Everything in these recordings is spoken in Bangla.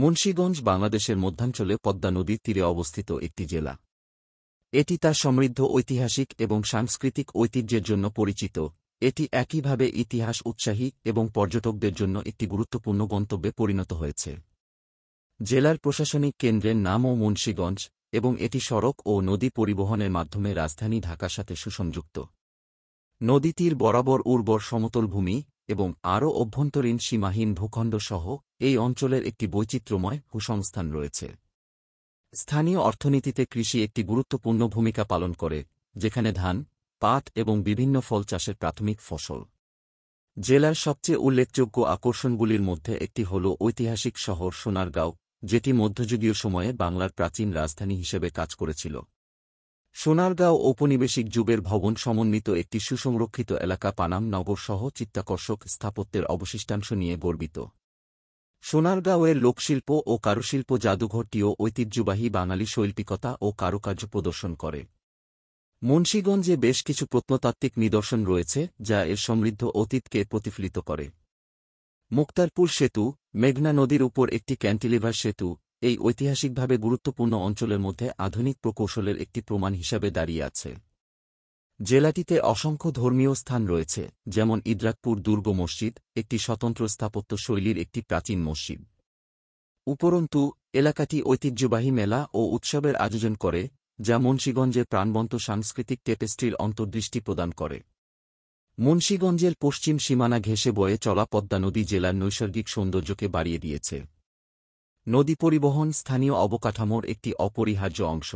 মুন্সীগঞ্জ বাংলাদেশের মধ্যাঞ্চলে পদ্মা নদীর তীরে অবস্থিত একটি জেলা এটি তার সমৃদ্ধ ঐতিহাসিক এবং সাংস্কৃতিক ঐতিহ্যের জন্য পরিচিত এটি একইভাবে ইতিহাস উৎসাহী এবং পর্যটকদের জন্য একটি গুরুত্বপূর্ণ গন্তব্যে পরিণত হয়েছে জেলার প্রশাসনিক কেন্দ্রের নামও মুন্সীগঞ্জ এবং এটি সড়ক ও নদী পরিবহনের মাধ্যমে রাজধানী ঢাকার সাথে সুসংযুক্ত নদীতীর বরাবর উর্বর সমতল ভূমি এবং আরও অভ্যন্তরীণ সীমাহীন ভূখণ্ড সহ এই অঞ্চলের একটি বৈচিত্র্যময় ভূসংস্থান রয়েছে স্থানীয় অর্থনীতিতে কৃষি একটি গুরুত্বপূর্ণ ভূমিকা পালন করে যেখানে ধান পাট এবং বিভিন্ন ফল চাষের প্রাথমিক ফসল জেলার সবচেয়ে উল্লেখযোগ্য আকর্ষণগুলির মধ্যে একটি হল ঐতিহাসিক শহর সোনারগাঁও যেটি মধ্যযুগীয় সময়ে বাংলার প্রাচীন রাজধানী হিসেবে কাজ করেছিল সোনারগাঁও ঔপনিবেশিক যুগের ভবন সমন্বিত একটি সুসংরক্ষিত এলাকা পানাম নগর সহ চিত্তাকর্ষক স্থাপত্যের অবশিষ্টাংশ নিয়ে গর্বিত সোনারগাঁওয়ের লোকশিল্প ও কারুশিল্প জাদুঘরটিও ঐতিহ্যবাহী বাঙালি শৈল্পিকতা ও কারুকার্য প্রদর্শন করে মুন্সীগঞ্জে বেশ কিছু প্রত্নতাত্ত্বিক নিদর্শন রয়েছে যা এর সমৃদ্ধ অতীতকে প্রতিফলিত করে মুক্তারপুর সেতু মেঘনা নদীর উপর একটি ক্যান্টিলিভার সেতু এই ঐতিহাসিকভাবে গুরুত্বপূর্ণ অঞ্চলের মধ্যে আধুনিক প্রকৌশলের একটি প্রমাণ হিসাবে দাঁড়িয়ে আছে জেলাটিতে অসংখ্য ধর্মীয় স্থান রয়েছে যেমন ইদ্রাকপুর দুর্গ মসজিদ একটি স্বতন্ত্র স্থাপত্য শৈলীর একটি প্রাচীন মসজিদ উপরন্তু এলাকাটি ঐতিহ্যবাহী মেলা ও উৎসবের আয়োজন করে যা মুন্সীগঞ্জের প্রাণবন্ত সাংস্কৃতিক টেপেস্ট্রির অন্তর্দৃষ্টি প্রদান করে মুন্সীগঞ্জের পশ্চিম সীমানা ঘেঁষে বয়ে চলা পদ্মা নদী জেলার নৈসর্গিক সৌন্দর্যকে বাড়িয়ে দিয়েছে নদী পরিবহন স্থানীয় অবকাঠামোর একটি অপরিহার্য অংশ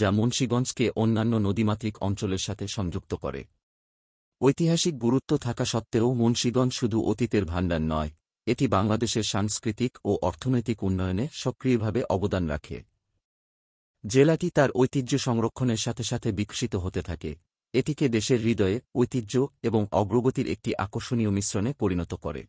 যা মুন্সীগঞ্জকে অন্যান্য নদীমাতৃক অঞ্চলের সাথে সংযুক্ত করে ঐতিহাসিক গুরুত্ব থাকা সত্ত্বেও মুন্সীগঞ্জ শুধু অতীতের ভাণ্ডার নয় এটি বাংলাদেশের সাংস্কৃতিক ও অর্থনৈতিক উন্নয়নে সক্রিয়ভাবে অবদান রাখে জেলাটি তার ঐতিহ্য সংরক্ষণের সাথে সাথে বিকশিত হতে থাকে এটিকে দেশের হৃদয়ে ঐতিহ্য এবং অগ্রগতির একটি আকর্ষণীয় মিশ্রণে পরিণত করে